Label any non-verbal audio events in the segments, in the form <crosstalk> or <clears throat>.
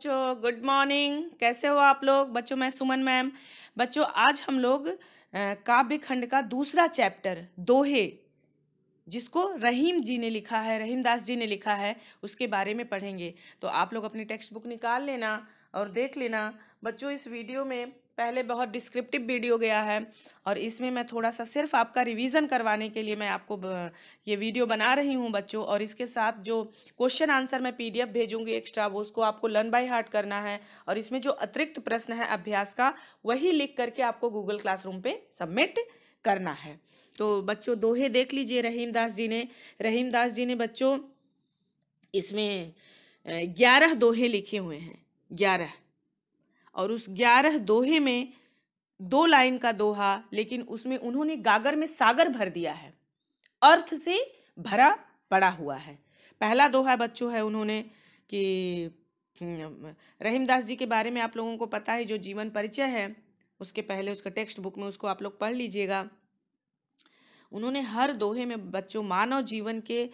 बच्चों good morning कैसे हो आप लोग बच्चों मैं सुमन मैम बच्चों आज हम लोग काव्य खंड का दूसरा चैप्टर दोहे जिसको रहीम जी ने लिखा है रहीम दास जी ने लिखा है उसके बारे में पढ़ेंगे तो आप लोग अपनी टेक्स्ट बुक निकाल लेना और देख लेना बच्चों इस वीडियो में पहले बहुत डिस्क्रिप्टिव वीडियो गया है और इसमें मैं थोड़ा सा सिर्फ आपका रिवीजन करवाने के लिए मैं आपको ये वीडियो बना रही हूँ बच्चों और इसके साथ जो क्वेश्चन आंसर मैं पीडीएफ भेजूंगी एक्स्ट्रा वो उसको आपको लर्न बाय हार्ट करना है और इसमें जो अतिरिक्त प्रश्न है अभ्यास का वही लिख करके आपको गूगल क्लासरूम पर सबमिट करना है तो बच्चों दोहे देख लीजिए रहीम दास जी ने रहीम दास जी ने बच्चों इसमें ग्यारह दोहे लिखे हुए हैं ग्यारह और उस ग्यारह दोहे में दो लाइन का दोहा लेकिन उसमें उन्होंने गागर में सागर भर दिया है अर्थ से भरा पड़ा हुआ है पहला दोहा बच्चों है उन्होंने कि हम्म, रहीमदास जी के बारे में आप लोगों को पता है जो जीवन परिचय है उसके पहले उसका टेक्स्ट बुक में उसको आप लोग पढ़ लीजिएगा उन्होंने हर दोहे में बच्चों मानव जीवन के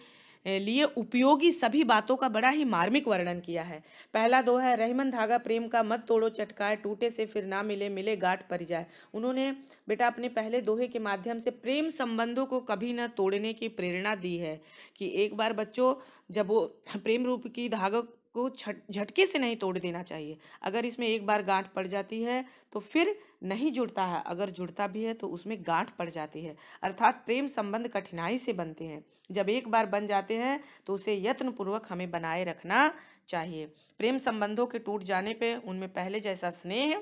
लिए उपयोगी सभी बातों का बड़ा ही मार्मिक वर्णन किया है पहला दो है रहमन धागा प्रेम का मत तोड़ो चटकाए टूटे से फिर ना मिले मिले गांठ पर जाए उन्होंने बेटा अपने पहले दोहे के माध्यम से प्रेम संबंधों को कभी न तोड़ने की प्रेरणा दी है कि एक बार बच्चों जब वो प्रेम रूप की धागों को झटके से नहीं तोड़ देना चाहिए अगर इसमें एक बार गांठ पड़ जाती है तो फिर नहीं जुड़ता है अगर जुड़ता भी है तो उसमें गांठ पड़ जाती है अर्थात प्रेम संबंध कठिनाई से बनते हैं जब एक बार बन जाते हैं तो उसे यत्नपूर्वक हमें बनाए रखना चाहिए प्रेम संबंधों के टूट जाने पे उनमें पहले जैसा स्नेह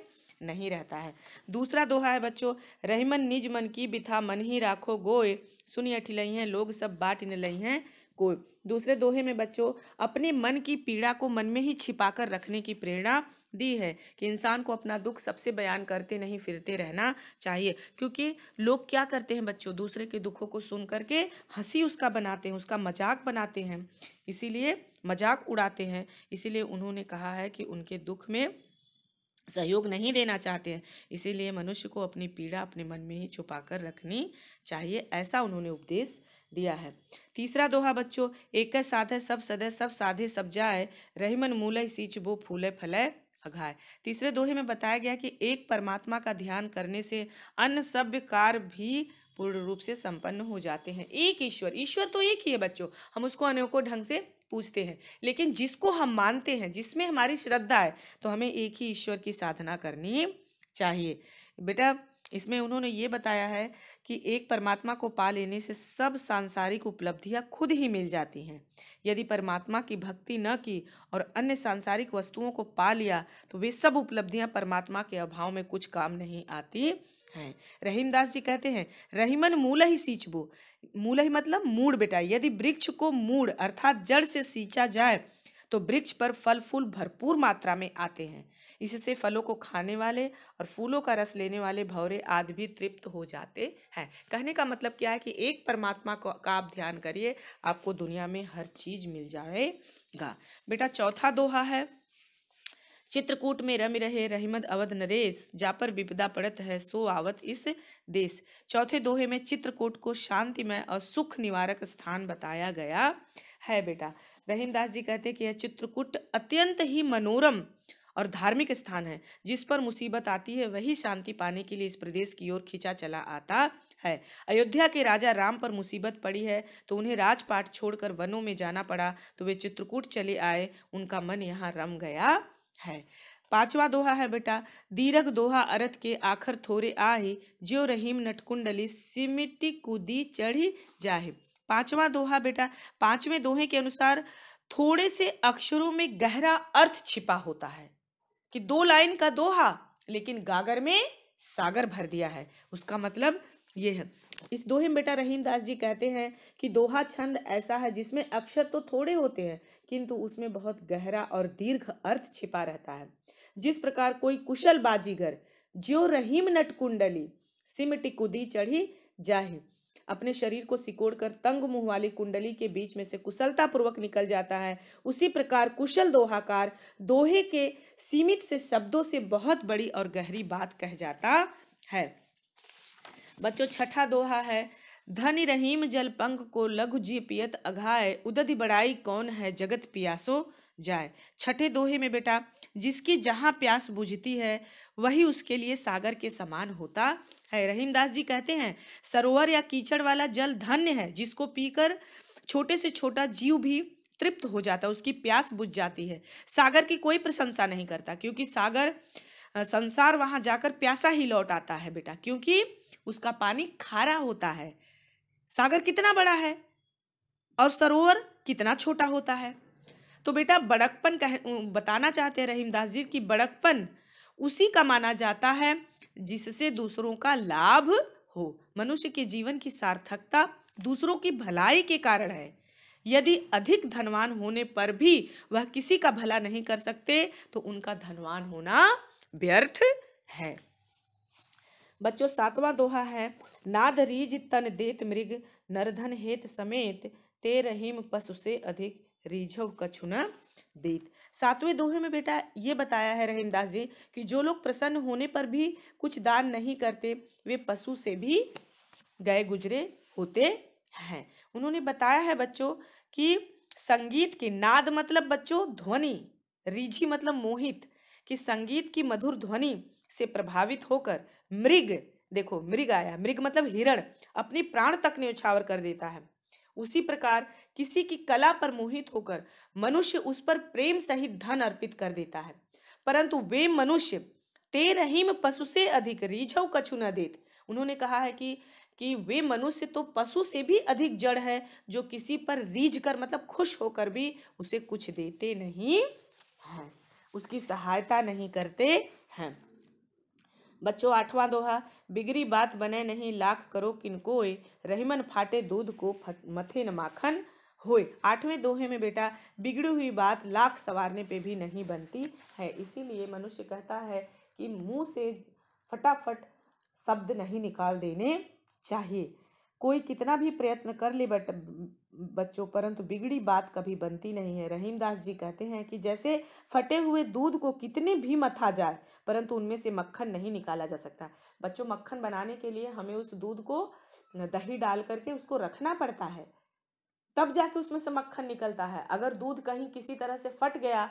नहीं रहता है दूसरा दोहा है बच्चों रहीमन निज मन की बिथा मन ही राखो गोय सुनिए अठिलई हैं लोग सब बाट इन लई हैं को दूसरे दोहे में बच्चों अपने मन की पीड़ा को मन में ही छिपाकर रखने की प्रेरणा दी है कि इंसान को अपना दुख सबसे बयान करते नहीं फिरते रहना चाहिए क्योंकि लोग क्या करते हैं बच्चों दूसरे के दुखों को सुन करके हंसी उसका बनाते हैं उसका मजाक बनाते हैं इसीलिए मजाक उड़ाते हैं इसीलिए उन्होंने कहा है कि उनके दुख में सहयोग नहीं देना चाहते हैं इसीलिए मनुष्य को अपनी पीड़ा अपने मन में ही छुपा कर रखनी चाहिए ऐसा उन्होंने उपदेश दिया है तीसरा दोहा बच्चों एक साधे सब सदय सब साधे सब जाए रहीमन मूल सींच बो फूले फलय अघाय तीसरे दोहे में बताया गया कि एक परमात्मा का ध्यान करने से अन्य सभ्य कार्य भी पूर्ण रूप से संपन्न हो जाते हैं एक ईश्वर ईश्वर तो एक ही है बच्चों हम उसको अनेकों ढंग से पूजते हैं लेकिन जिसको हम मानते हैं जिसमें हमारी श्रद्धा है तो हमें एक ही ईश्वर की साधना करनी चाहिए बेटा इसमें उन्होंने ये बताया है कि एक परमात्मा को पा लेने से सब सांसारिक उपलब्धियां खुद ही मिल जाती हैं यदि परमात्मा की भक्ति न की और अन्य सांसारिक वस्तुओं को पा लिया तो वे सब उपलब्धियां परमात्मा के अभाव में कुछ काम नहीं आती हैं रहीमदास जी कहते हैं रहीमन मूल ही सींचबो मूल ही मतलब मूड़ बेटा यदि वृक्ष को मूड़ अर्थात जड़ से सींचा जाए तो वृक्ष पर फल फूल भरपूर मात्रा में आते हैं इससे फलों को खाने वाले और फूलों का रस लेने वाले भवरे आदि भी तृप्त हो जाते हैं कहने का मतलब क्या है कि एक परमात्मा को का आप ध्यान करिए आपको दुनिया में हर चीज़ मिल जाएगा बेटा चौथा दोहा है चित्रकूट में रम रहे रहीमद अवध नरेश जापर विपदा पड़त है सो आवत इस देश चौथे दोहे में चित्रकूट को शांतिमय और सुख निवारक स्थान बताया गया है बेटा रहीमदास जी कहते कि यह चित्रकूट अत्यंत ही मनोरम और धार्मिक स्थान है जिस पर मुसीबत आती है वही शांति पाने के लिए इस प्रदेश की ओर खींचा चला आता है अयोध्या के राजा राम पर मुसीबत पड़ी है तो उन्हें राजपाट छोड़कर वनों में जाना पड़ा तो वे चित्रकूट चले आए उनका मन यहाँ रम गया है पांचवा दोहा है बेटा दीरक दोहा अरत के आखर थोरे आहे ज्यो रहीम नटकुंडली सिमिटी कुदी चढ़ी जाहे पांचवा दोहा बेटा पांचवें दोहे के अनुसार थोड़े से अक्षरों में गहरा अर्थ छिपा होता है कि दो लाइन का दोहा लेकिन गागर में सागर भर दिया है उसका मतलब ये है इस दोहे में बेटा रहीम दास जी कहते हैं कि दोहा छंद ऐसा है जिसमें अक्षर तो थोड़े होते हैं किंतु उसमें बहुत गहरा और दीर्घ अर्थ छिपा रहता है जिस प्रकार कोई कुशल बाजीगर ज्यो रहीम नटकुंडली सिमटी कुदी चढ़ी जाही अपने शरीर को सिकोड़कर तंग मुंह वाली कुंडली के बीच में से कुशलता पूर्वक निकल जाता है उसी प्रकार कुशल दोहाकार दोहे के सीमित से शब्दों से बहुत बड़ी और गहरी बात कह जाता है बच्चों छठा दोहा है धन रहीम जल पंग को लघु जी पियत अघाय उदधि बड़ाई कौन है जगत पियासो जाए छठे दोहे में बेटा जिसकी जहाँ प्यास बुझती है वही उसके लिए सागर के समान होता है रहीमदास जी कहते हैं सरोवर या कीचड़ वाला जल धन्य है जिसको पीकर छोटे से छोटा जीव भी तृप्त हो जाता है उसकी प्यास बुझ जाती है सागर की कोई प्रशंसा नहीं करता क्योंकि सागर संसार वहां जाकर प्यासा ही लौट आता है बेटा क्योंकि उसका पानी खारा होता है सागर कितना बड़ा है और सरोवर कितना छोटा होता है तो बेटा बड़कपन कह बताना चाहते हैं रहीमदास जी कि बड़कपन उसी का माना जाता है जिससे दूसरों का लाभ हो मनुष्य के जीवन की सार्थकता दूसरों की भलाई के कारण है यदि अधिक धनवान होने पर भी वह किसी का भला नहीं कर सकते तो उनका धनवान होना व्यर्थ है बच्चों सातवां दोहा है नाद रीज तन देत मृग नरधन हेत समेत ते रहीम पशु से अधिक रिझव छुना देत सातवें दोहे में बेटा ये बताया है रहीमदास जी कि जो लोग प्रसन्न होने पर भी कुछ दान नहीं करते वे पशु से भी गए गुजरे होते हैं उन्होंने बताया है बच्चों कि संगीत के नाद मतलब बच्चों ध्वनि रिझी मतलब मोहित कि संगीत की मधुर ध्वनि से प्रभावित होकर मृग देखो मृग आया मृग मतलब हिरण अपनी प्राण तक ने उछावर कर देता है उसी प्रकार किसी की कला पर मोहित होकर मनुष्य उस पर प्रेम सहित धन अर्पित कर देता है परंतु वे मनुष्य ते रहीम पशु से अधिक रिझव कछु न देते उन्होंने कहा है कि कि वे मनुष्य तो पशु से भी अधिक जड़ है जो किसी पर रीझ कर मतलब खुश होकर भी उसे कुछ देते नहीं हैं उसकी सहायता नहीं करते हैं बच्चों आठवां दोहा बिगड़ी बात बने नहीं लाख करो किनकोय रहीमन फाटे दूध को फट मथे न माखन होए आठवें दोहे में बेटा बिगड़ी हुई बात लाख सवारने पे भी नहीं बनती है इसीलिए मनुष्य कहता है कि मुंह से फटाफट शब्द नहीं निकाल देने चाहिए कोई कितना भी प्रयत्न कर ले बट बच्चों परंतु बिगड़ी बात कभी बनती नहीं है रहीमदास जी कहते हैं कि जैसे फटे हुए दूध को कितने भी मथा जाए परंतु उनमें से मक्खन नहीं निकाला जा सकता बच्चों मक्खन बनाने के लिए हमें उस दूध को दही डाल करके उसको रखना पड़ता है तब जाके उसमें से मक्खन निकलता है अगर दूध कहीं किसी तरह से फट गया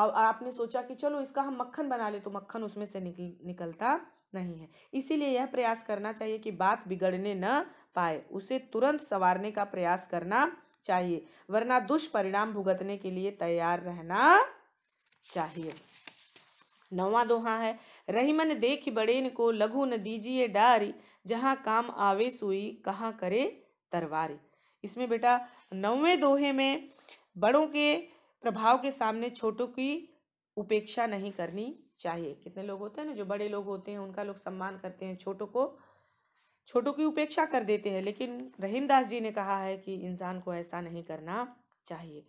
और आपने सोचा कि चलो इसका हम मक्खन बना ले तो मक्खन उसमें से निकल निकलता नहीं है इसीलिए यह प्रयास करना चाहिए कि बात बिगड़ने न पाए उसे तुरंत संवारने का प्रयास करना चाहिए वरना दुष्परिणाम भुगतने के लिए तैयार रहना चाहिए नवा दोहा है रहीमन देख बड़ेन को लघु न दीजिए डारी जहाँ काम आवे सुई कहाँ करे तरवारी इसमें बेटा नवे दोहे में बड़ों के प्रभाव के सामने छोटों की उपेक्षा नहीं करनी चाहिए कितने लोग होते हैं ना जो बड़े लोग होते हैं उनका लोग सम्मान करते हैं छोटों को छोटों की उपेक्षा कर देते हैं लेकिन रहीमदास जी ने कहा है कि इंसान को ऐसा नहीं करना चाहिए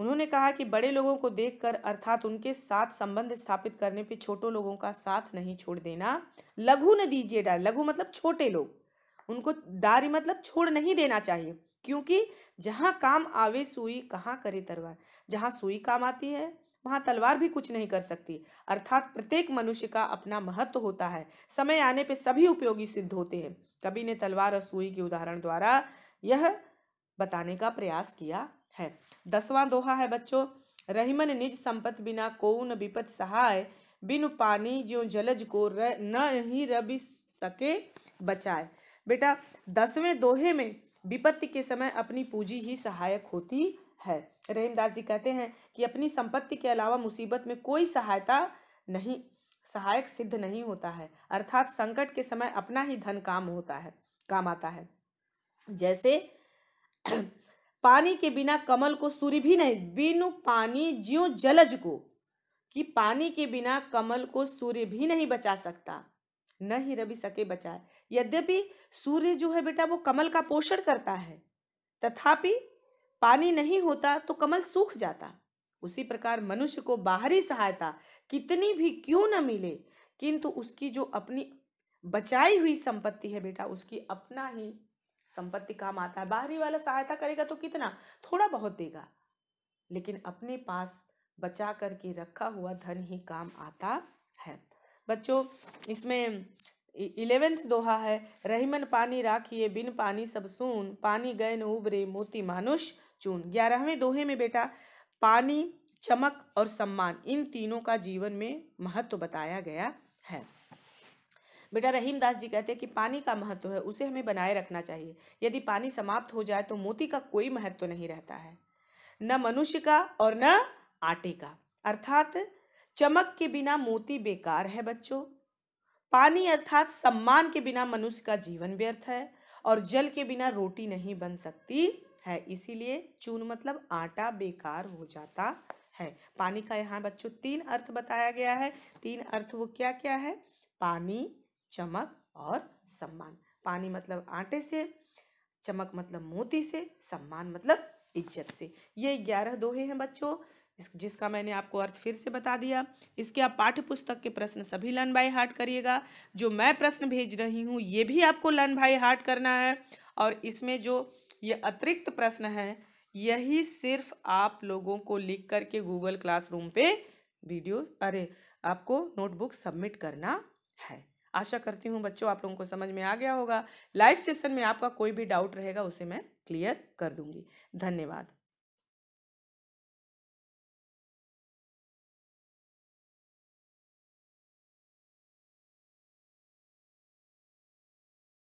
उन्होंने कहा कि बड़े लोगों को देखकर अर्थात उनके साथ संबंध स्थापित करने पे छोटों लोगों का साथ नहीं छोड़ देना लघु न दीजिए डर लघु मतलब छोटे लोग उनको डारी मतलब छोड़ नहीं देना चाहिए क्योंकि जहाँ काम आवे सुई कहाँ करे तरवार जहाँ सुई काम आती है वहां तलवार भी कुछ नहीं कर सकती अर्थात प्रत्येक मनुष्य का अपना महत्व होता है समय आने पर सभी उपयोगी सिद्ध होते हैं कवि ने तलवार और सुई के उदाहरण द्वारा यह बताने का प्रयास किया है दसवां दोहा है बच्चों रहीमन निज संपत्ति बिना कौन विपत सहाय बिन पानी जो जलज को न ही रवि सके बचाए बेटा दसवें दोहे में विपत्ति के समय अपनी पूंजी ही सहायक होती है रहीमदास जी कहते हैं कि अपनी संपत्ति के अलावा मुसीबत में कोई सहायता नहीं सहायक सिद्ध नहीं होता है अर्थात संकट के समय अपना ही धन काम होता है काम आता है जैसे <clears throat> पानी के बिना कमल को सूर्य भी नहीं बिनु पानी ज्यो जलज को कि पानी के बिना कमल को सूर्य भी नहीं बचा सकता न ही रवि सके बचाए यद्यपि सूर्य जो है बेटा वो कमल का पोषण करता है तथापि पानी नहीं होता तो कमल सूख जाता उसी प्रकार मनुष्य को बाहरी सहायता कितनी भी क्यों न मिले किंतु उसकी जो अपनी बचाई हुई संपत्ति है बेटा उसकी अपना ही संपत्ति काम आता है बाहरी वाला सहायता करेगा तो कितना थोड़ा बहुत देगा लेकिन अपने पास बचा करके रखा हुआ धन ही काम आता है बच्चों इसमें इलेवेंथ दोहा है रहीमन पानी राखिए बिन पानी सब सुन पानी गैन उबरे मोती मानुष चून ग्यारहवें दोहे में बेटा पानी चमक और सम्मान इन तीनों का जीवन में महत्व तो बताया गया है बेटा रहीम दास जी कहते हैं कि पानी का महत्व है उसे हमें बनाए रखना चाहिए यदि पानी समाप्त हो जाए तो मोती का कोई महत्व तो नहीं रहता है न मनुष्य का और न आटे का अर्थात चमक के बिना मोती बेकार है बच्चों पानी अर्थात सम्मान के बिना मनुष्य का जीवन व्यर्थ है और जल के बिना रोटी नहीं बन सकती है इसीलिए चून मतलब आटा बेकार हो जाता है पानी का यहाँ बच्चों तीन अर्थ बताया गया है तीन अर्थ वो क्या क्या है पानी चमक और सम्मान पानी मतलब आटे से चमक मतलब मोती से सम्मान मतलब इज्जत से ये ग्यारह दोहे हैं बच्चों जिसका मैंने आपको अर्थ फिर से बता दिया इसके आप पाठ्य पुस्तक के प्रश्न सभी लर्न बाय हार्ट करिएगा जो मैं प्रश्न भेज रही हूँ ये भी आपको लर्न बाय हार्ट करना है और इसमें जो ये अतिरिक्त प्रश्न है यही सिर्फ आप लोगों को लिख करके गूगल क्लासरूम पे वीडियो अरे आपको नोटबुक सबमिट करना है आशा करती हूँ बच्चों आप लोगों को समझ में आ गया होगा लाइव सेशन में आपका कोई भी डाउट रहेगा उसे मैं क्लियर कर दूंगी धन्यवाद